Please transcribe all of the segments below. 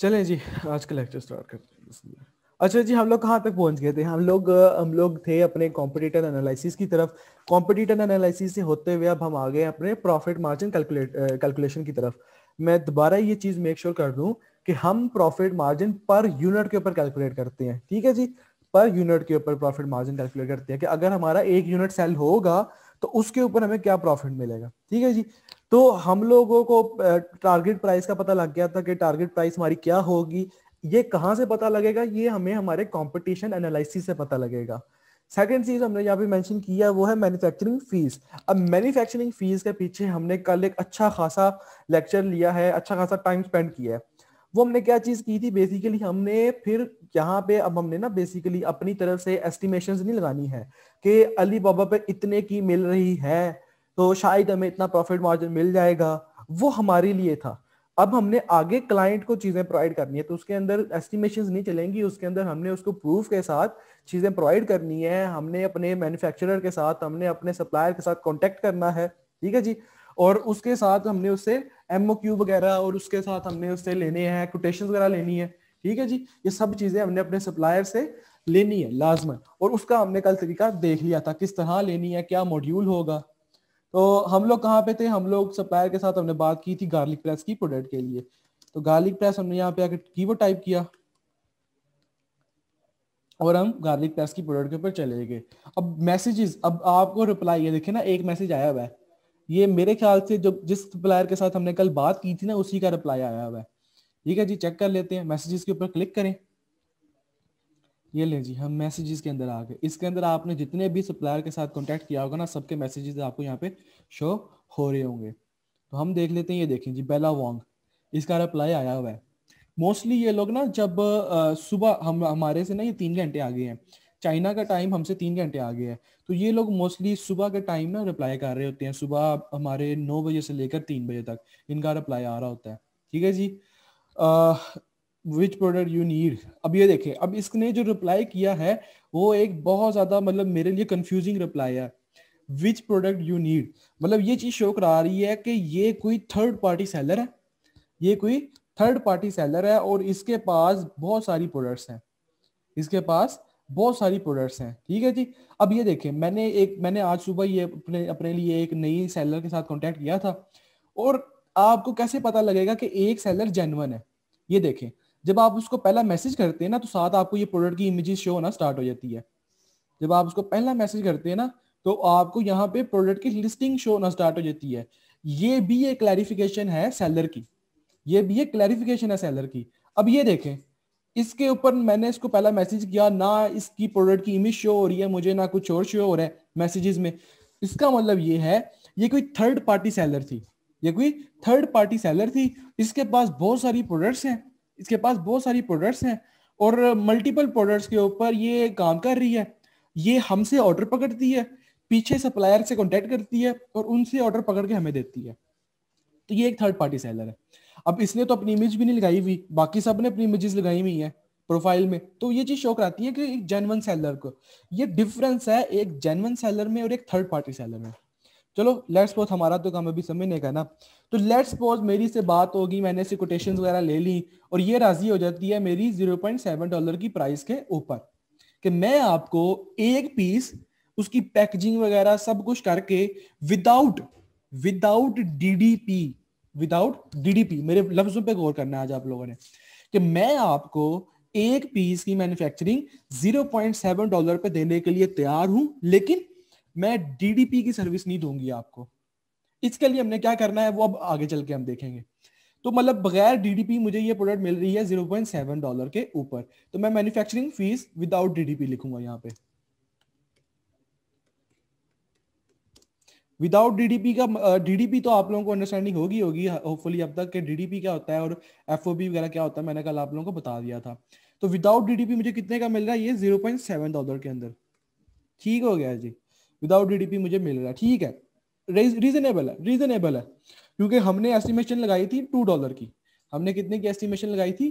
चलें जी आज का लेक्चर स्टार्ट करते हैं अच्छा जी हम लोग कहाँ तक पहुँच गए थे हम लोग हम लोग थे अपने कॉम्पिटिटर एनालिसिस की तरफ कॉम्पिटिटर एनालिसिस से होते हुए अब हम आ गए अपने प्रॉफिट मार्जिन कैलकुलेट कैलकुलेशन की तरफ मैं दोबारा ये चीज़ मेक श्योर कर दूं कि हम प्रॉफिट मार्जिन पर यूनिट के ऊपर कैलकुलेट करते हैं ठीक है जी पर यूनिट के ऊपर प्रॉफिट मार्जिन कैलकुलेट करते हैं कि अगर हमारा एक यूनिट सेल होगा तो उसके ऊपर हमें क्या प्रॉफिट मिलेगा ठीक है जी तो हम लोगों को टारगेट प्राइस का पता लग गया था कि टारगेट प्राइस हमारी क्या होगी ये कहाँ से पता लगेगा ये हमें हमारे कॉम्पिटिशन एनालिसिस से पता लगेगा सेकेंड चीज हमने यहाँ पे मैंशन किया वो है मैन्युफैक्चरिंग फीस अब मैन्युफैक्चरिंग फीस के पीछे हमने कल एक अच्छा खासा लेक्चर लिया है अच्छा खासा टाइम स्पेंड किया है वो हमने क्या चीज की थी बेसिकली हमने फिर यहाँ पे अब हमने ना बेसिकली अपनी तरफ से एस्टिमेशन नहीं लगानी है कि अली बाबा पे इतने की मिल रही है तो शायद हमें इतना प्रॉफिट मार्जिन मिल जाएगा वो हमारे लिए था अब हमने आगे क्लाइंट को चीजें प्रोवाइड करनी है तो उसके अंदर एस्टिमेशन नहीं चलेंगी उसके अंदर हमने उसको प्रूफ के साथ चीजें प्रोवाइड करनी है हमने अपने मैन्युफैक्चरर के साथ हमने अपने सप्लायर के साथ कॉन्टेक्ट करना है ठीक है जी और उसके साथ हमने उससे एमओ क्यू वगैरह और उसके साथ हमने उससे लेने हैं कोटेशन वगैरह लेनी है ठीक है जी ये सब चीजें हमने अपने सप्लायर से लेनी है लाजमन और उसका हमने कल तरीका देख लिया था किस तरह लेनी है क्या मॉड्यूल होगा तो हम लोग कहाँ पे थे हम लोग सप्लायर के साथ हमने बात की थी गार्लिक प्रेस की प्रोडक्ट के लिए तो गार्लिक प्रेस हमने यहाँ पे आकर वो टाइप किया और हम गार्लिक प्रेस की प्रोडक्ट के ऊपर चले गए अब मैसेजेस अब आपको रिप्लाई ये देखिए ना एक मैसेज आया हुआ है ये मेरे ख्याल से जो जिस सप्लायर के साथ हमने कल बात की थी ना उसी का रिप्लाई आया हुआ है ठीक है जी चेक कर लेते हैं मैसेजेस के ऊपर क्लिक करें ये ले जी हम मैसेजेस के अंदर आ गए इसके अंदर आपने जितने भी सप्लायर के साथ कॉन्टेक्ट किया होगा ना सबके मैसेजेस आपको यहाँ पे शो हो रहे होंगे तो हम देख लेते हैं ये देखें जी बेला वॉन्ग इसका रिप्लाई आया हुआ है मोस्टली ये लोग ना जब सुबह हम हमारे से ना ये तीन घंटे आगे हैं चाइना का टाइम हमसे तीन घंटे आगे है तो ये लोग मोस्टली सुबह के टाइम ना रिप्लाई कर रहे होते हैं सुबह हमारे नौ बजे से लेकर तीन बजे तक इनका रिप्लाई आ रहा होता है ठीक है जी विच प्रोडक्ट यू नीड अब ये देखें अब इसने जो रिप्लाई किया है वो एक बहुत ज्यादा मतलब मेरे लिए कंफ्यूजिंग रिप्लाई है विच प्रोडक्ट यू नीड मतलब ये चीज शो करा रही है कि ये कोई थर्ड पार्टी सेलर है ये कोई थर्ड पार्टी सेलर है और इसके पास बहुत सारी प्रोडक्ट्स हैं इसके पास बहुत सारी प्रोडक्ट्स हैं ठीक है जी अब ये देखें मैंने एक मैंने आज सुबह ये अपने अपने लिए एक नई सेलर के साथ कॉन्टेक्ट किया था और आपको कैसे पता लगेगा कि एक सेलर जेनवन है ये देखें जब आप उसको पहला मैसेज करते हैं ना तो साथ आपको ये प्रोडक्ट की इमेजेस शो होना स्टार्ट हो जाती है जब आप उसको पहला मैसेज करते हैं ना तो आपको यहाँ पे प्रोडक्ट की लिस्टिंग शो होना स्टार्ट हो जाती है ये भी एक क्लैरिफिकेशन है सेलर की ये भी एक क्लैरिफिकेशन है सेलर की अब ये देखें इसके ऊपर मैंने इसको पहला मैसेज किया ना इसकी प्रोडक्ट की इमेज शो हो रही है मुझे ना कुछ और शो हो रहा है मैसेजेस में इसका मतलब ये है ये कोई थर्ड पार्टी सेलर थी ये कोई थर्ड पार्टी सेलर थी इसके पास बहुत सारी प्रोडक्ट्स हैं इसके पास बहुत सारी प्रोडक्ट्स हैं और मल्टीपल प्रोडक्ट्स के ऊपर ये काम कर रही है ये हमसे ऑर्डर पकड़ती है पीछे सप्लायर से कॉन्टेक्ट करती है और उनसे ऑर्डर पकड़ के हमें देती है तो ये एक थर्ड पार्टी सेलर है अब इसने तो अपनी इमेज भी नहीं लगाई हुई बाकी सब ने अपनी इमेजेस लगाई हुई है प्रोफाइल में तो ये चीज शो कराती है कि एक जेनवन सेलर को ये डिफरेंस है एक जेनवन सेलर में और एक थर्ड पार्टी सेलर में चलो लेट्स सपोज हमारा तो काम अभी समझने नहीं करना तो लेट्स सपोज मेरी से बात होगी मैंने से कोटेशन वगैरह ले ली और ये राजी हो जाती है मेरी 0.7 डॉलर की प्राइस के ऊपर कि मैं आपको एक पीस उसकी पैकेजिंग वगैरह सब कुछ करके without without DDP without DDP मेरे लफ्जों पे गौर करना है आज आप लोगों ने कि मैं आपको एक पीस की मैन्युफैक्चरिंग 0.7 डॉलर पे देने के लिए तैयार हूं लेकिन मैं डीडीपी की सर्विस नहीं दूंगी आपको इसके लिए हमने क्या करना है वो अब आगे चल के हम देखेंगे तो मतलब बगैर डीडीपी मुझे ये प्रोडक्ट मिल रही है जीरो पॉइंट सेवन डॉलर के ऊपर तो मैं मैन्युफैक्चरिंग फीस विदाउट डीडीपी लिखूंगा यहाँ पे विदाउट डीडीपी का डीडीपी तो आप लोगों को अंडरस्टैंडिंग होगी होगी होपफुली अब तक कि डीडीपी क्या होता है और एफ वगैरह क्या होता है मैंने कल आप लोगों को बता दिया था तो विदाउट डीडीपी मुझे कितने का मिल रहा है ये सेवन डॉलर के अंदर ठीक हो गया जी विदाउट डीडीपी मुझे मिल रहा है ठीक है रीजनेबल है रीजनेबल है क्योंकि हमने एस्टिमेशन लगाई थी टू डॉलर की हमने कितने की एस्टिमेशन लगाई थी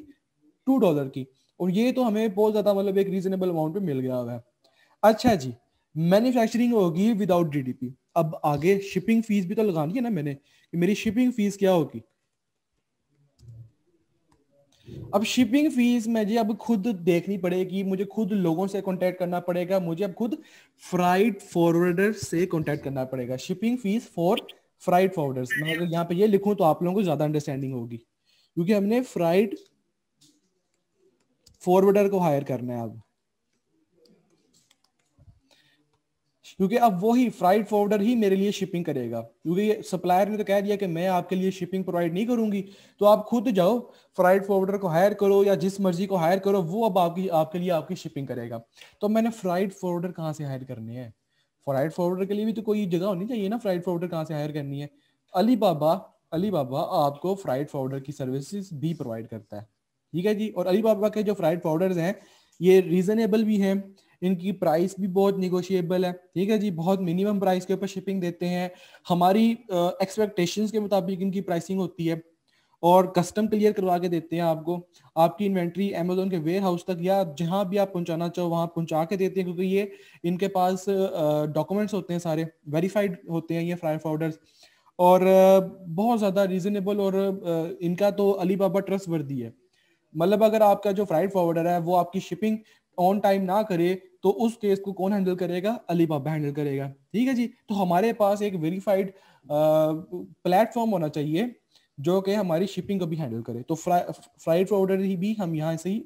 टू डॉलर की और ये तो हमें बहुत ज्यादा मतलब एक रीजनेबल अमाउंट पे मिल गया है अच्छा जी मैन्युफैक्चरिंग होगी विदाउट डीडीपी अब आगे शिपिंग फीस भी तो लगानी है ना मैंने कि मेरी शिपिंग फीस क्या होगी अब शिपिंग फीस में जी अब खुद देखनी पड़ेगी मुझे खुद लोगों से कॉन्टेक्ट करना पड़ेगा मुझे अब खुद फ्राइड फॉरवर्डर से कॉन्टेक्ट करना पड़ेगा shipping fees for freight forwarders मैं अगर यहाँ पे ये लिखूं तो आप लोगों को ज्यादा अंडरस्टैंडिंग होगी क्योंकि हमने फ्राइड फॉरवर्डर को हायर करना है अब क्योंकि अब वही फ्राइड फॉरवर्डर ही मेरे लिए शिपिंग करेगा क्योंकि सप्लायर ने तो कह दिया कि मैं आपके लिए शिपिंग प्रोवाइड नहीं करूंगी तो आप खुद जाओ फ्राइड फॉरवर्डर को हायर करो या जिस मर्जी को हायर करो वो अब आपकी आपके लिए आपकी शिपिंग करेगा तो मैंने फ्राइड फॉरवर्डर कहाँ से हायर करने हैं फ्राइड फॉरवर्डर के लिए भी तो कोई जगह होनी चाहिए ना फ्राइड फॉरवर्डर कहाँ से हायर करनी है अली बाबा अली बाबा आपको फ्राइड फॉरवर्डर की सर्विसेज भी प्रोवाइड करता है ठीक है जी और अली बाबा के जो फ्राइड फॉरवर्डर हैं ये रीजनेबल भी हैं इनकी प्राइस भी बहुत निगोशिएबल है ठीक है जी बहुत मिनिमम प्राइस के ऊपर शिपिंग देते हैं हमारी एक्सपेक्टेशन uh, के मुताबिक इनकी प्राइसिंग होती है और कस्टम क्लियर करवा के देते हैं आपको आपकी इन्वेंट्री अमेजोन के वेयर हाउस तक या जहां भी आप पहुंचाना चाहो वहां पहुंचा के देते हैं क्योंकि ये इनके पास डॉक्यूमेंट्स uh, होते हैं सारे वेरीफाइड होते हैं ये फ्राई फाउडर्स और बहुत ज़्यादा रीजनेबल और इनका तो अली बाबा ट्रस्ट वर्दी है मतलब अगर आपका जो फ्राइड फॉरवर्डर है वो आपकी शिपिंग ऑन टाइम ना करे तो उस केस को कौन हैंडल करेगा बाबा हैंडल करेगा ठीक है जी तो हमारे पास एक वेरीफाइड प्लेटफॉर्म होना चाहिए जो कि हमारी शिपिंग को भी हैंडल करे तो फ्राइड फॉरवर्डर ही भी हम यहाँ से ही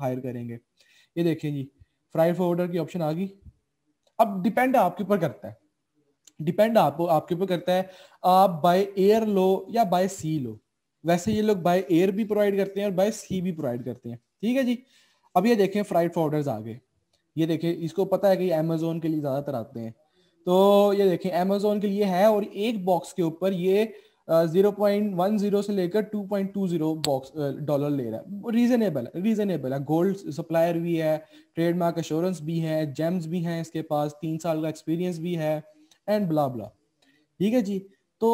हायर करेंगे ये देखें जी फ्राइड फॉरवर्डर की ऑप्शन आ गई अब डिपेंड आपके ऊपर करता है डिपेंड आप आपके ऊपर करता है आप बाय एयर लो या बाय सी लो वैसे ये लोग बाय एयर भी प्रोवाइड करते हैं और बाय सी भी प्रोवाइड करते हैं ठीक है जी अब ये देखें फ्राइड फॉर्डर आ गए ये देखें इसको पता है कि अमेजोन के लिए ज़्यादातर आते हैं तो ये देखें अमेजोन के लिए है और एक बॉक्स के ऊपर ये जीरो पॉइंट वन जीरो से लेकर two point two zero box dollar ले रहा है रीजनेबल रीजनेबल है गोल्ड सप्लायर भी है ट्रेडमार्क एश्योरेंस भी है जेम्स भी हैं इसके पास तीन साल का एक्सपीरियंस भी है एंड ब्ला ब्ला ठीक है जी तो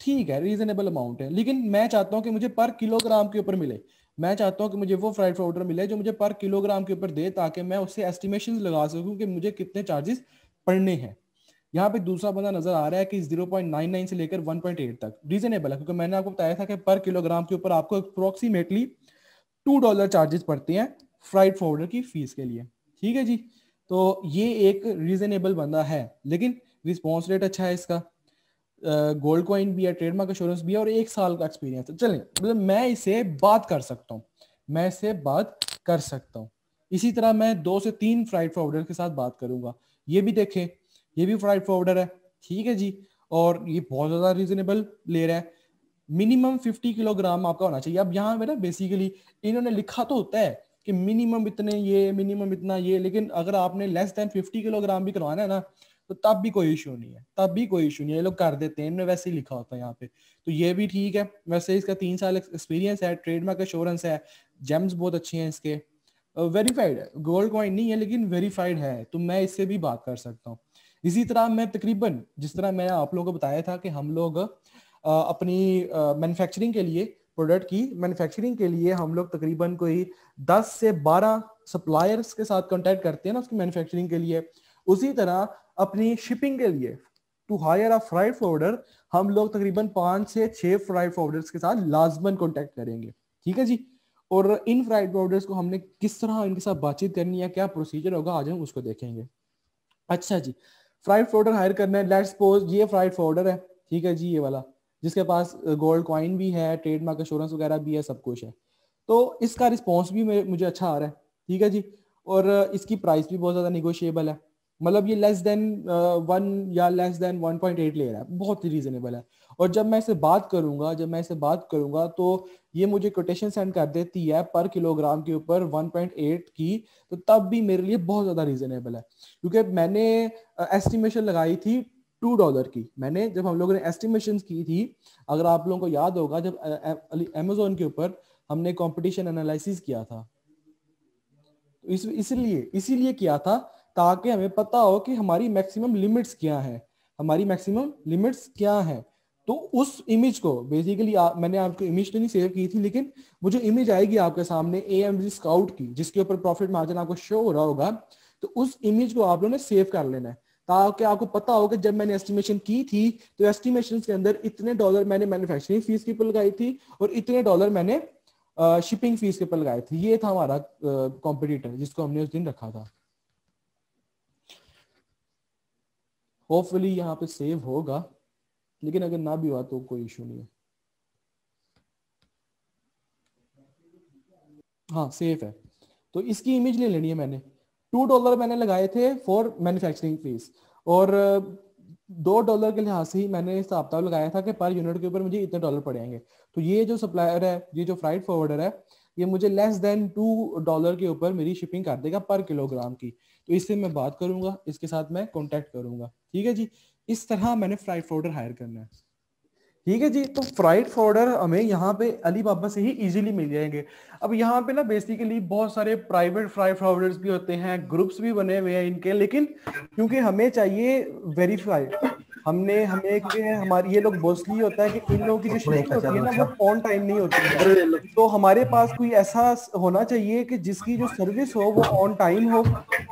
ठीक है रीजनेबल अमाउंट है लेकिन मैं चाहता हूँ कि मुझे पर किलोग्राम के ऊपर मिले मैं चाहता हूँ कि मुझे वो फ्राइड पाउडर मिले जो मुझे पर किलोग्राम के ऊपर दे ताकि मैं उससे एस्टिमेशन लगा सकूँ कि मुझे कितने चार्जेस पड़ने हैं यहाँ पे दूसरा बंदा नजर आ रहा है कि 0.99 से लेकर 1.8 तक रीजनेबल है क्योंकि मैंने आपको बताया था कि पर किलोग्राम के ऊपर आपको अप्रोक्सीमेटली टू डॉलर चार्जेस पड़ते हैं फ्राइड फाउडर की फीस के लिए ठीक है जी तो ये एक रीजनेबल बंदा है लेकिन रिस्पॉन्स रेट अच्छा है इसका गोल्ड uh, कॉइन भी है ट्रेडमार्क इंश्योरेंस भी है और एक साल का एक्सपीरियंस है चलें मतलब मैं इसे बात कर सकता हूँ मैं इसे बात कर सकता हूँ इसी तरह मैं दो से तीन फ्राइड फॉरवर्डर के साथ बात करूंगा ये भी देखें ये भी फ्राइड फॉरवर्डर है ठीक है जी और ये बहुत ज़्यादा रिजनेबल ले रहा है मिनिमम फिफ्टी किलोग्राम आपका होना चाहिए अब यहाँ पे ना बेसिकली इन्होंने लिखा तो होता है कि मिनिमम इतने ये मिनिमम इतना ये लेकिन अगर आपने लेस देन फिफ्टी किलोग्राम भी करवाना है ना तो तब भी कोई इशू नहीं है तब भी कोई इशू नहीं है ये लोग कर देते हैं इनमें वैसे ही लिखा होता है यहाँ पे तो ये भी ठीक है वैसे इसका तीन साल एक्सपीरियंस है ट्रेडमार्क एश्योरेंस है जेम्स बहुत अच्छे हैं इसके वेरीफाइड है गोल्ड कॉइन नहीं है लेकिन वेरीफाइड है तो मैं इससे भी बात कर सकता हूँ इसी तरह मैं तकरीबन जिस तरह मैंने आप लोगों को बताया था कि हम लोग अपनी मैन्युफैक्चरिंग के लिए प्रोडक्ट की मैन्युफैक्चरिंग के लिए हम लोग तकरीबन कोई 10 से 12 सप्लायर्स के साथ कांटेक्ट करते हैं ना उसकी मैन्युफैक्चरिंग के लिए उसी तरह अपनी शिपिंग के लिए to hire a freight forwarder हम लोग तकरीबन पाँच से छः फ्राइड फॉर्वर्डर्स के साथ लाजमन कॉन्टेक्ट करेंगे ठीक है जी और इन फ्राइड फॉर्वर्डर्स को हमने किस तरह इनके साथ बातचीत करनी है क्या प्रोसीजर होगा आज हम उसको देखेंगे अच्छा जी फ्राइड फॉर्डर हायर करना है लेट्स सपोज ये फ्राइड फॉर्डर है ठीक है जी ये वाला जिसके पास गोल्ड कॉइन भी है ट्रेडमार्क इंश्योरेंस वगैरह भी है सब कुछ है तो इसका रिस्पॉन्स भी मुझे अच्छा आ रहा है ठीक है जी और इसकी प्राइस भी बहुत ज़्यादा निगोशियबल है मतलब ये लेस देन वन या लेस देन एट ले रहा है बहुत ही रीजनेबल है और जब मैं इसे बात करूंगा जब मैं इसे बात करूंगा तो ये मुझे कोटेशन सेंड कर देती है पर किलोग्राम के ऊपर 1.8 की तो तब भी मेरे लिए बहुत ज़्यादा रीजनेबल है क्योंकि मैंने एस्टिमेशन uh, लगाई थी टू डॉलर की मैंने जब हम लोगों ने एस्टिमेशन की थी अगर आप लोगों को याद होगा जब uh, अमेजोन के ऊपर हमने कॉम्पिटिशन एनालिसिस किया था तो इस इसलिए इसीलिए किया था ताकि हमें पता हो कि हमारी मैक्सिमम लिमिट्स क्या हैं हमारी मैक्सिमम लिमिट्स क्या हैं तो उस इमेज को बेसिकली आप मैंने आपको इमेज तो नहीं सेव की थी लेकिन वो जो इमेज आएगी आपके सामने ए एम जी स्काउट की जिसके ऊपर प्रॉफिट मार्जिन आपको शो हो रहा होगा तो उस इमेज को आप लोगों ने सेव कर लेना है ताकि आपको पता हो कि जब मैंने एस्टिमेशन की थी तो एस्टिमेशन के अंदर इतने डॉलर मैंने मैन्युफैक्चरिंग फीस के ऊपर लगाई थी और इतने डॉलर मैंने शिपिंग फीस के ऊपर लगाए थे ये था हमारा कॉम्पिटिटर जिसको हमने उस दिन रखा था होपफुली यहाँ पे सेव होगा लेकिन अगर ना भी हुआ तो कोई इशू नहीं है हाँ सेफ है तो इसकी इमेज ले लेनी है मैंने टू डॉलर मैंने लगाए थे फॉर मैन्युफैक्चरिंग फीस और uh, दो डॉलर के लिहाज से ही मैंने इस हफ्ता लगाया था कि पर यूनिट के ऊपर मुझे इतने डॉलर पड़ेंगे तो ये जो सप्लायर है ये जो फ्राइड फॉरवर्डर है ये मुझे लेस देन टू डॉलर के ऊपर मेरी शिपिंग कर देगा पर किलोग्राम की तो इससे मैं बात करूंगा इसके साथ मैं कॉन्टेक्ट करूंगा ठीक है जी इस तरह मैंने फ्राइड फ्रॉडर हायर करना है ठीक है जी तो फ्राइड ऑर्डर हमें यहाँ पे अली बाबा से ही इजीली मिल जाएंगे अब यहाँ पे ना बेसिकली बहुत सारे प्राइवेट फ्राइड ऑर्डर्स भी होते हैं ग्रुप्स भी बने हुए हैं इनके लेकिन क्योंकि हमें चाहिए वेरीफाइड हमने हमें क्योंकि हमारे ये लोग मोस्टली होता है कि इन लोगों की जो शिफ्ट होती है ना वो ऑन टाइम नहीं होती है तो हमारे पास कोई ऐसा होना चाहिए कि जिसकी जो सर्विस हो वो ऑन टाइम हो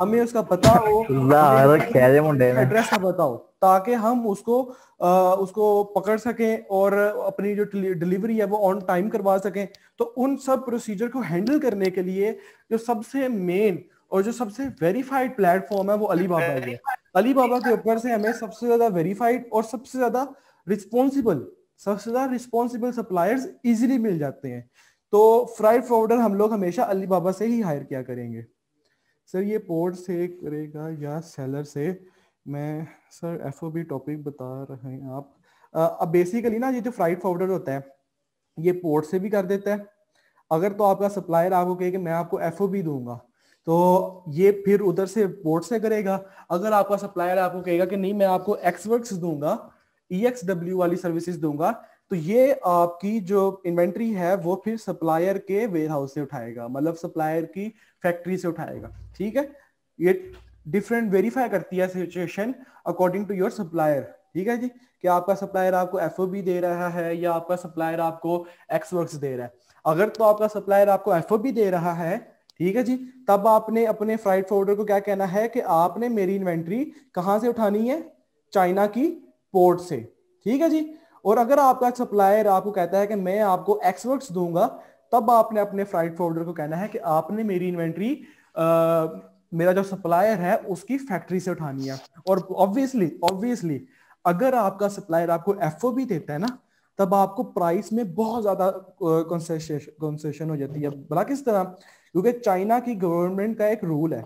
हमें उसका पता हो एड्रेस का पता हो ताकि हम उसको आ, उसको पकड़ सकें और अपनी जो डिलीवरी है वो ऑन टाइम करवा सकें तो उन सब प्रोसीजर को हैंडल करने के लिए जो सबसे मेन और जो सबसे वेरीफाइड प्लेटफॉर्म है वो अली बाबा है अली बाबा के ऊपर से हमें सबसे ज्यादा वेरीफाइड और सबसे ज्यादा रिस्पॉन्सिबल सबसे ज्यादा रिस्पॉन्सिबल सप्लायर्स इजिली मिल जाते हैं तो फ्राइड फॉरवर्डर हम लोग हमेशा अली बाबा से ही हायर किया करेंगे सर ये पोर्ट से करेगा या सेलर से मैं सर एफ ओ टॉपिक बता रहे हैं आप अब बेसिकली ना ये जो फ्राइड पाउडर होता है ये पोर्ट से भी कर देता है अगर तो आपका सप्लायर आपको कहे कि मैं आपको एफ ओ दूंगा तो ये फिर उधर से पोर्ट से करेगा अगर आपका सप्लायर आपको कहेगा कि नहीं मैं आपको एक्सवर्क्स दूंगा ई एक्स डब्ल्यू वाली सर्विसेज दूंगा तो ये आपकी जो इन्वेंट्री है वो फिर सप्लायर के वेयर हाउस से उठाएगा मतलब सप्लायर की फैक्ट्री से उठाएगा ठीक है ये डिफरेंट वेरीफाई करती है situation according to your supplier ठीक है जी कि आपका सप्लायर आपको एफ दे रहा है या आपका सप्लायर आपको एक्स वर्क दे रहा है अगर तो आपका सप्लायर आपको एफ दे रहा है ठीक है जी तब आपने अपने फ्राइट फॉरवर्डर को क्या कहना है कि आपने मेरी इन्वेंट्री कहाँ से उठानी है चाइना की पोर्ट से ठीक है जी और अगर आपका सप्लायर आपको कहता है कि मैं आपको एक्स वर्क दूंगा तब आपने अपने फ्राइट फॉरवर्डर को कहना है कि आपने मेरी इन्वेंट्री मेरा जो सप्लायर है उसकी फैक्ट्री से उठानी है और ऑब्वियसली ऑब्वियसली अगर आपका सप्लायर आपको एफ भी देता है ना तब आपको प्राइस में बहुत ज्यादा कंसेशन हो जाती है भला किस तरह क्योंकि चाइना की गवर्नमेंट का एक रूल है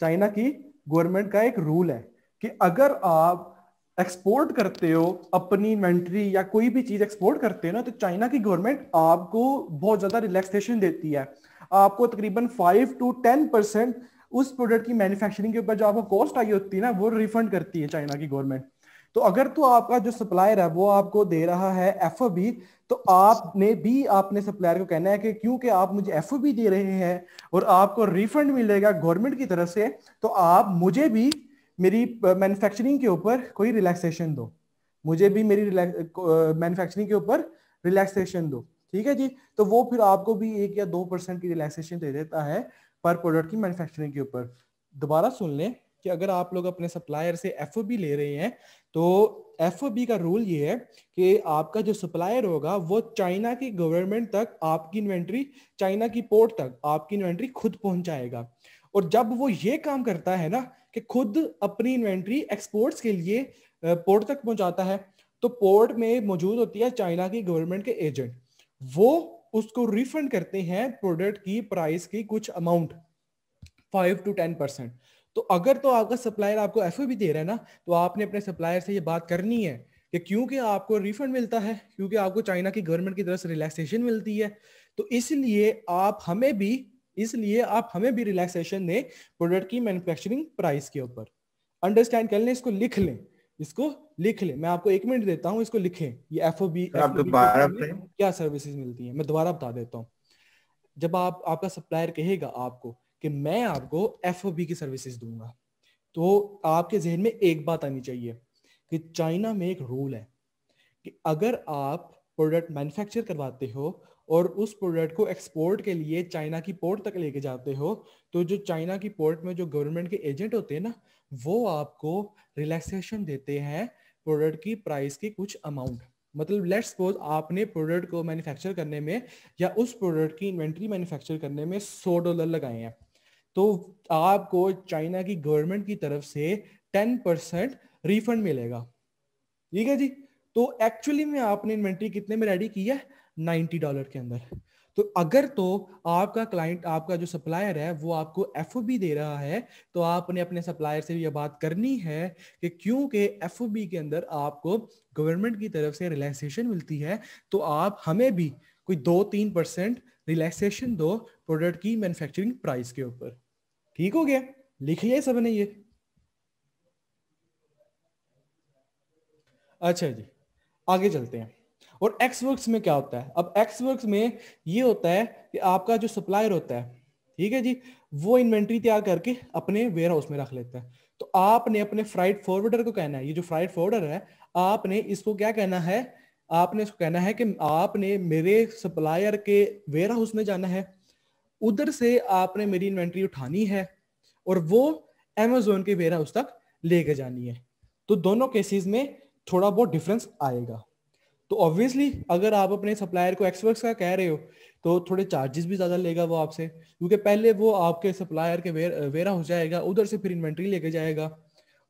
चाइना की गवर्नमेंट का एक रूल है कि अगर आप एक्सपोर्ट करते हो अपनी इन्वेंट्री या कोई भी चीज एक्सपोर्ट करते हो ना तो चाइना की गवर्नमेंट आपको बहुत ज्यादा रिलैक्सेशन देती है आपको तकरीबन फाइव टू टेन परसेंट उस प्रोडक्ट की मैन्युफैक्चरिंग के ऊपर जो आपको कॉस्ट आई होती है ना वो रिफंड करती है चाइना की गवर्नमेंट तो अगर तो आपका जो सप्लायर है वो आपको दे रहा है एफ बी तो आपने भी आपने सप्लायर को कहना है कि क्योंकि आप मुझे एफ बी दे रहे हैं और आपको रिफंड मिलेगा गवर्नमेंट की तरफ से तो आप मुझे भी मेरी मैन्युफैक्चरिंग के ऊपर कोई रिलैक्सेशन दो मुझे भी मेरी मैन्युफैक्चरिंग के ऊपर रिलैक्सेशन दो ठीक है जी तो वो फिर आपको भी एक या दो परसेंट की रिलैक्सेशन दे देता है पर प्रोडक्ट की मैन्युफैक्चरिंग के ऊपर दोबारा सुन लें कि अगर आप लोग अपने सप्लायर से एफ ले रहे हैं तो एफ का रूल ये है कि आपका जो सप्लायर होगा वो चाइना की गवर्नमेंट तक आपकी इन्वेंट्री चाइना की पोर्ट तक आपकी इन्वेंट्री खुद पहुंचाएगा और जब वो ये काम करता है ना कि खुद अपनी इन्वेंट्री एक्सपोर्ट्स के लिए पोर्ट तक पहुंचाता है तो पोर्ट में मौजूद होती है चाइना की गवर्नमेंट के एजेंट वो उसको रिफंड करते हैं प्रोडक्ट की प्राइस की कुछ amount five to ten percent तो अगर तो आपका सप्लायर आपको एफ भी दे रहा है ना तो आपने अपने सप्लायर से ये बात करनी है कि क्योंकि आपको रिफंड मिलता है क्योंकि आपको चाइना की गवर्नमेंट की तरफ से रिलैक्सेशन मिलती है तो इसलिए आप हमें भी इसलिए आप हमें भी रिलैक्सेशन दें प्रोडक्ट की मैन्युफैक्चरिंग प्राइस के ऊपर अंडरस्टैंड कर लें इसको लिख लें इसको लिख ले मैं आपको एक मिनट देता हूँ इसको लिखें ये एफ ओ बी क्या सर्विसेज मिलती है मैं दोबारा बता देता हूँ जब आप आपका सप्लायर कहेगा आपको कि मैं आपको एफ ओ बी की सर्विसेज दूंगा तो आपके जहन में एक बात आनी चाहिए कि चाइना में एक रूल है कि अगर आप प्रोडक्ट मैन्युफैक्चर करवाते हो और उस प्रोडक्ट को एक्सपोर्ट के लिए चाइना की पोर्ट तक लेके जाते हो तो जो चाइना की पोर्ट में जो गवर्नमेंट के एजेंट होते हैं ना वो आपको रिलैक्सेशन देते हैं प्रोडक्ट की प्राइस की कुछ अमाउंट मतलब लेट्स सपोज आपने प्रोडक्ट को मैन्युफैक्चर करने में या उस प्रोडक्ट की इन्वेंट्री मैन्युफैक्चर करने में सौ डॉलर लगाए हैं तो आपको चाइना की गवर्नमेंट की तरफ से टेन परसेंट रिफंड मिलेगा ठीक है जी तो एक्चुअली में आपने इन्वेंट्री कितने में रेडी की है नाइन्टी डॉलर के अंदर तो अगर तो आपका क्लाइंट आपका जो सप्लायर है वो आपको एफ दे रहा है तो आपने अपने सप्लायर से भी ये बात करनी है कि क्योंकि एफ के अंदर आपको गवर्नमेंट की तरफ से रिलैक्सेशन मिलती है तो आप हमें भी कोई दो तीन परसेंट रिलैक्सेशन दो प्रोडक्ट की मैन्युफैक्चरिंग प्राइस के ऊपर ठीक हो गया लिख लिया सबने ये अच्छा जी आगे चलते हैं और एक्स वर्क्स में क्या होता है अब एक्स वर्क्स में ये होता है कि आपका जो सप्लायर होता है ठीक है जी वो इन्वेंट्री तैयार करके अपने वेयर हाउस में रख लेता है तो आपने अपने फ्राइड फॉरवर्डर को कहना है ये जो फ्राइट फॉरवर्डर है आपने इसको क्या कहना है आपने इसको कहना है कि आपने मेरे सप्लायर के वेयर हाउस में जाना है उधर से आपने मेरी इन्वेंट्री उठानी है और वो एमेजोन के वेयर हाउस तक लेके जानी है तो दोनों केसेस में थोड़ा बहुत डिफरेंस आएगा तो ऑब्वियसली अगर आप अपने सप्लायर को एक्सवर्क्स का कह रहे हो तो थोड़े चार्जेस भी ज़्यादा लेगा वो आपसे क्योंकि पहले वो आपके सप्लायर के वेर वेरा हो जाएगा उधर से फिर इन्वेंट्री लेके जाएगा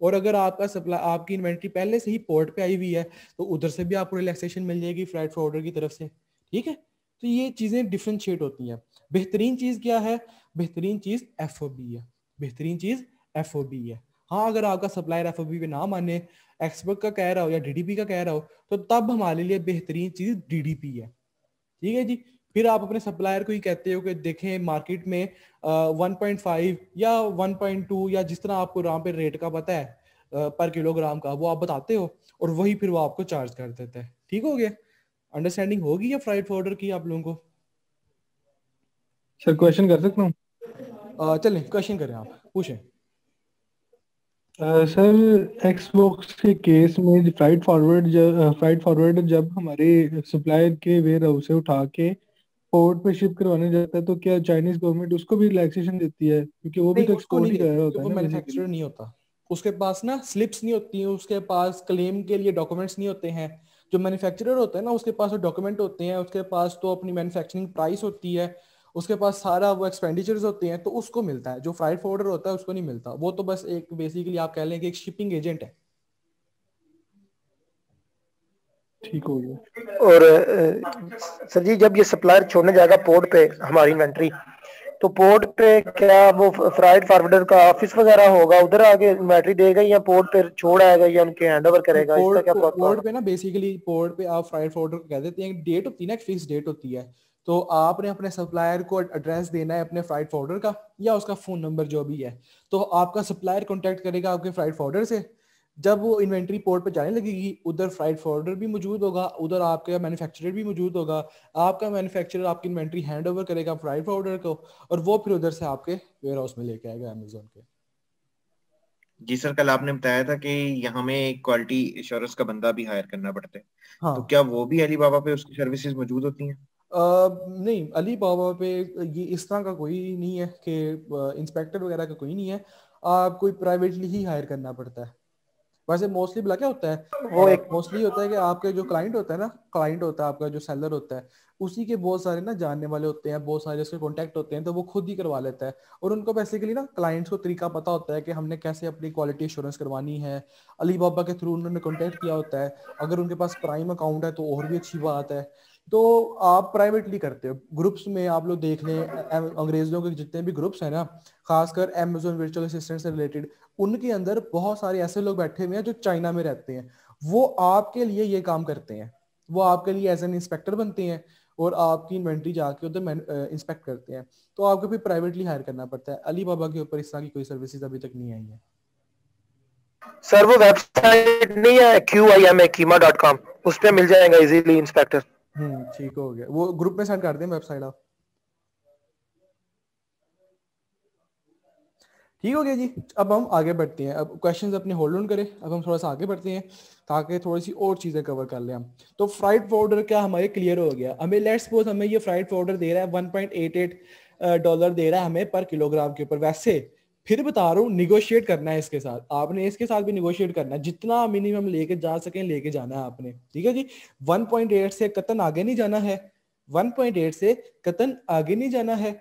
और अगर आपका सप्लाई आपकी इन्वेंट्री पहले से ही पोर्ट पे आई हुई है तो उधर से भी आपको रिलैक्सेशन मिल जाएगी फ्लैट फ्रॉडर की तरफ से ठीक है तो ये चीज़ें डिफ्रेंशिएट होती हैं बेहतरीन चीज़ क्या है बेहतरीन चीज़ एफ है बेहतरीन चीज़ एफ है हाँ अगर आपका सप्लायर एफ पे ना माने एक्सपर्ट का कह रहा हो या डीडीपी का कह रहा हो तो तब हमारे लिए बेहतरीन चीज डीडीपी है ठीक है जी फिर आप अपने सप्लायर को ही कहते हो कि देखें मार्केट में वन पॉइंट फाइव या वन पॉइंट टू या जिस तरह आपको राम पे रेट का पता है पर किलोग्राम का वो आप बताते हो और वही फिर वो आपको चार्ज कर देता है ठीक हो गया अंडरस्टैंडिंग होगी या फ्राइड फॉर्डर की आप लोगों को सर क्वेश्चन कर सकता हूँ चलें क्वेश्चन करें आप पूछें सर एक्सबॉक्स के केस में फ्राइट फॉरवर्ड जब फ्लाइट फॉरवर्ड जब हमारे सप्लायर के वेयर हाउस से उठा के पोर्ट पे शिप करवाने जाता है तो क्या चाइनीज गवर्नमेंट उसको भी रिलैक्सेशन देती है क्योंकि वो भी तो एक्सपोर्ट ही कर रहा होता है ना मैन्युफैक्चरर नहीं होता उसके पास ना स्लिप्स नहीं होती है उसके पास क्लेम के लिए डॉक्यूमेंट्स नहीं होते हैं जो मैन्युफैक्चरर होता है ना उसके पास वो डॉक्यूमेंट होते हैं उसके पास तो अपनी मैन्युफैक्चरिंग प्राइस होती है उसके पास सारा वो एक्सपेंडिचर्स होते हैं तो उसको मिलता है जो फ्राइड फॉरवर्डर होता है उसको नहीं मिलता वो तो बस एक बेसिकली आप कह लें कि एक शिपिंग एजेंट है ठीक हो गया और सर जी जब ये सप्लायर छोड़ने जाएगा पोर्ट पे हमारी इन्वेंट्री तो पोर्ट पे क्या वो फ्राइड फॉरवर्डर का ऑफिस वगैरह होगा उधर आके इन्वेंट्री देगा या पोर्ट पे छोड़ आएगा या उनके हैंड ओवर करेगा पोर्ट, इसका क्या पोर्ट पे ना बेसिकली पोर्ट पे आप फ्राइड फॉरवर्डर कह देते हैं डेट होती है ना फिक्स डेट होती है तो आपने अपने सप्लायर को एड्रेस देना है अपने फ्राइड फॉर्डर का या उसका फ़ोन नंबर जो भी है तो आपका सप्लायर कॉन्टैक्ट करेगा आपके फ्राइड फॉर्डर से जब वो इन्वेंट्री पोर्ट पर जाने लगेगी उधर फ्राइड फॉर्डर भी मौजूद होगा उधर आपका मैन्युफैक्चरर भी मौजूद होगा आपका मैन्युफैक्चरर आपकी इन्वेंट्री हैंड ओवर करेगा फ्राइड फॉर्डर को और वो फिर उधर से आपके वेयर हाउस में लेके आएगा अमेजोन के जी सर कल आपने बताया था कि यहाँ में क्वालिटी इंश्योरेंस का बंदा भी हायर करना पड़ता है हाँ. तो क्या वो भी अलीबाबा पे उसकी सर्विसेज मौजूद होती हैं नहीं अली बाबा पे ये इस तरह का कोई नहीं है कि इंस्पेक्टर वगैरह का कोई नहीं है आप कोई प्राइवेटली ही हायर करना पड़ता है वैसे मोस्टली बुला क्या होता है वो एक मोस्टली होता है कि आपके जो क्लाइंट होता है ना क्लाइंट होता है आपका जो सेलर होता है उसी के बहुत सारे ना जानने वाले होते हैं बहुत सारे उसके कॉन्टेक्ट होते हैं तो वो खुद ही करवा लेता है और उनको बेसिकली ना क्लाइंट्स को तरीका पता होता है कि हमने कैसे अपनी क्वालिटी इंश्योरेंस करवानी है अली बाबा के थ्रू उन्होंने कॉन्टेक्ट किया होता है अगर उनके पास प्राइम अकाउंट है तो और भी अच्छी बात है तो आप प्राइवेटली करते हो ग्रुप्स में आप लोग देख लें अं, अंग्रेजों के जितने भी ग्रुप्स हैं ना खासकर अमेजोन वर्चुअल असिस्टेंट से रिलेटेड उनके अंदर बहुत सारे ऐसे लोग बैठे हुए हैं जो चाइना में रहते हैं वो आपके लिए ये काम करते हैं वो आपके लिए एज एन इंस्पेक्टर बनते हैं और आपकी इन्वेंट्री जाके उधर इंस्पेक्ट करते हैं तो आपको फिर प्राइवेटली हायर करना पड़ता है अली बाबा के ऊपर इस तरह की कोई सर्विसेज अभी तक नहीं आई है सर वो वेबसाइट नहीं है Q I M A QIMA dot com उस पर मिल जाएगा इजीली इंस्पेक्टर हम्म ठीक हो गया वो ग्रुप में सेंड कर दें वेबसाइट आप ठीक हो गया जी अब हम आगे बढ़ते हैं अब क्वेश्चन अपने होल्ड ऑन करें अब हम थोड़ा सा आगे बढ़ते हैं ताकि थोड़ी सी और चीज़ें कवर कर लें हम तो फ्राइड पाउडर क्या हमारे क्लियर हो गया हमें लेट सपोज हमें ये फ्राइड पाउडर दे रहा है 1.88 डॉलर दे रहा है हमें पर किलोग्राम के ऊपर वैसे फिर बता रहा हूँ निगोशिएट करना है इसके साथ आपने इसके साथ भी निगोशिएट करना है जितना मिनिमम लेके जा सके लेके जाना है आपने ठीक है जी 1.8 से कतन आगे नहीं जाना है 1.8 से कतन आगे नहीं जाना है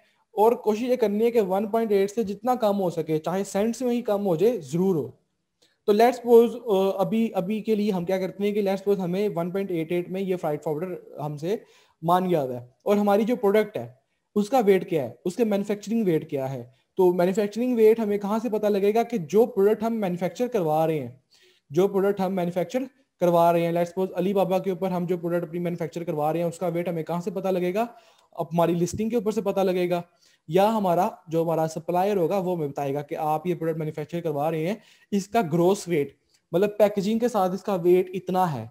और कोशिश ये करनी है कि 1.8 से जितना कम हो सके चाहे सेंट्स में ही कम हो जाए जरूर हो तो लेट्स सपोज अभी अभी के लिए हम क्या करते हैं कि लेट्स सपोज हमें एट में ये फ्लाइट फॉरवर्डर हमसे मान गया है और हमारी जो प्रोडक्ट है उसका वेट क्या है उसके मैन्युफैक्चरिंग वेट क्या है तो मैन्युफैक्चरिंग रेट हमें कहाँ से पता लगेगा कि जो प्रोडक्ट हम मैन्युफैक्चर करवा रहे हैं जो प्रोडक्ट हम मैन्युफैक्चर करवा रहे हैं लेट सपोज अली बाबा के ऊपर हम जो प्रोडक्ट अपनी मैन्युफैक्चर करवा रहे हैं उसका वेट हमें कहाँ से पता लगेगा अब हमारी लिस्टिंग के ऊपर से पता लगेगा या हमारा जो हमारा सप्लायर होगा वो हमें बताएगा कि आप ये प्रोडक्ट मैन्युफैक्चर करवा रहे हैं इसका ग्रोस वेट मतलब पैकेजिंग के साथ इसका वेट इतना है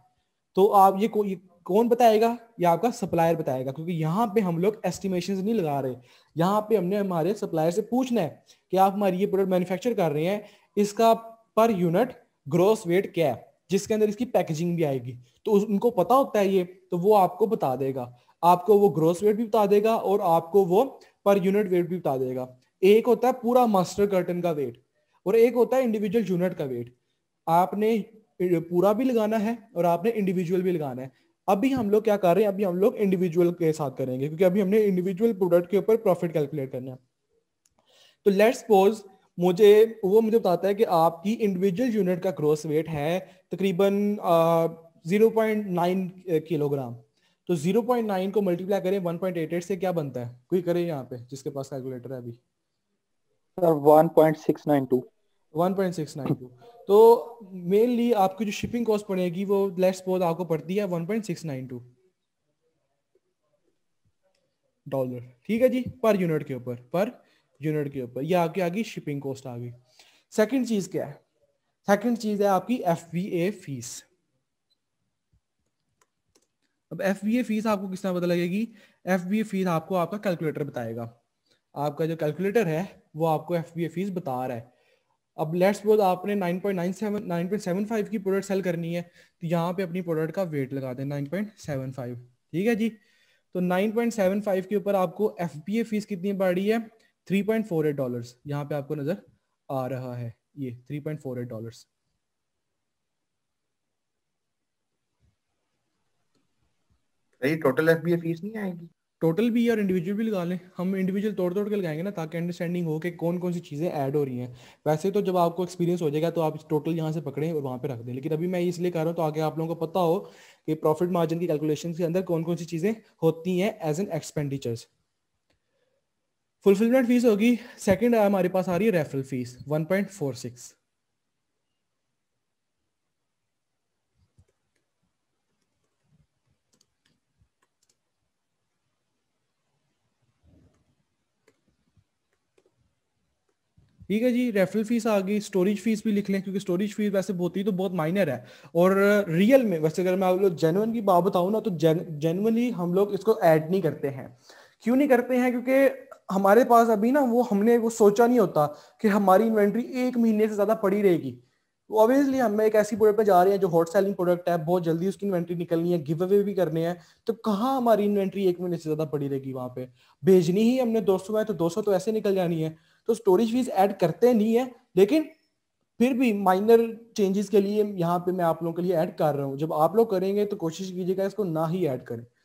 तो आप ये, को, ये कौन बताएगा या आपका सप्लायर बताएगा क्योंकि यहाँ पे हम लोग एस्टिमेशन नहीं लगा रहे यहाँ पे हमने हमारे सप्लायर से पूछना है कि आप हमारी ये प्रोडक्ट मैन्युफैक्चर कर रहे हैं इसका पर यूनिट ग्रोस वेट क्या है जिसके अंदर इसकी पैकेजिंग भी आएगी तो उनको पता होता है ये तो वो आपको बता देगा आपको वो ग्रोस वेट भी बता देगा और आपको वो पर यूनिट वेट भी बता देगा एक होता है पूरा मास्टर कर्टन का वेट और एक होता है इंडिविजुअल यूनिट का वेट आपने पूरा भी लगाना है और आपने इंडिविजुअल भी लगाना है अभी हम लोग क्या कर रहे हैं अभी हम लोग इंडिविजुअल के साथ करेंगे क्योंकि अभी हमने इंडिविजुअल प्रोडक्ट के ऊपर प्रॉफिट कैलकुलेट करना है तो लेट्स सपोज मुझे वो मुझे बताता है कि आपकी इंडिविजुअल यूनिट का ग्रोथ वेट है तकरीबन जीरो पॉइंट नाइन किलोग्राम तो जीरो पॉइंट नाइन को मल्टीप्लाई करें वन पॉइंट एट एट से क्या बनता है कोई करे यहाँ पे जिसके पास कैलकुलेटर है अभी सर 1.692 1.692 तो मेनली आपकी जो शिपिंग कॉस्ट पड़ेगी वो लेट्स सपोज आपको पड़ती है 1.692 डॉलर ठीक है जी पर यूनिट के ऊपर पर यूनिट के ऊपर ये आपकी आगे शिपिंग कॉस्ट आ गई सेकंड चीज क्या है सेकंड चीज है आपकी एफ फीस अब एफ फीस आपको किस तरह पता लगेगी एफ फीस आपको आपका कैलकुलेटर बताएगा आपका जो कैलकुलेटर है वो आपको एफ फीस बता रहा है अब लेट्स बोल आपने 9.97 9.75 की प्रोडक्ट सेल करनी है तो यहाँ पे अपनी प्रोडक्ट का वेट लगा दें 9.75 ठीक है जी तो 9.75 के ऊपर आपको एफ फीस कितनी बढ़ रही है 3.48 पॉइंट डॉलर यहाँ पे आपको नजर आ रहा है ये 3.48 point dollar total F fees नहीं आएगी टोटल भी और इंडिविजुअल भी लगा लें हम इंडिविजुअल तोड़ तोड़ के लगाएंगे ना ताकि अंडरस्टैंडिंग हो कि कौन कौन सी चीज़ें ऐड हो रही हैं वैसे तो जब आपको एक्सपीरियंस हो जाएगा तो आप टोटल यहाँ से पकड़ें और वहाँ पे रख दें लेकिन अभी मैं इसलिए कह रहा हूँ तो आगे आप लोगों को पता हो कि प्रॉफिट मार्जिन की कैलकुलेशन के अंदर कौन कौन सी चीज़ें होती हैं as an expenditures fulfilment fees होगी सेकेंड हमारे पास आ रही है referral fees one point four six ठीक है जी रेफरल फीस आ गई स्टोरेज फीस भी लिख लें क्योंकि स्टोरेज फीस वैसे बहुत ही तो बहुत माइनर है और रियल में वैसे अगर मैं आप लोग जेनुअन की बात बताऊँ ना तो जेनुअनली हम लोग इसको ऐड नहीं करते हैं क्यों नहीं करते हैं क्योंकि हमारे पास अभी ना वो हमने वो सोचा नहीं होता कि हमारी इन्वेंट्री एक महीने से ज़्यादा पड़ी रहेगी तो ऑब्वियसली हम एक ऐसी प्रोडक्ट पे जा रहे हैं जो हॉट सेलिंग प्रोडक्ट है बहुत जल्दी उसकी इन्वेंट्री निकलनी है गिव अवे भी करने हैं तो कहाँ हमारी इन्वेंट्री एक महीने से ज़्यादा पड़ी रहेगी वहां पे भेजनी ही हमने सौ है तो सौ तो ऐसे निकल जानी है तो स्टोरेज फीस ऐड करते नहीं है लेकिन फिर भी माइनर चेंजेस के लिए यहाँ पे मैं आप लोगों के लिए ऐड कर रहा हूँ जब आप लोग करेंगे तो कोशिश कीजिएगा इसको ना ही ऐड करें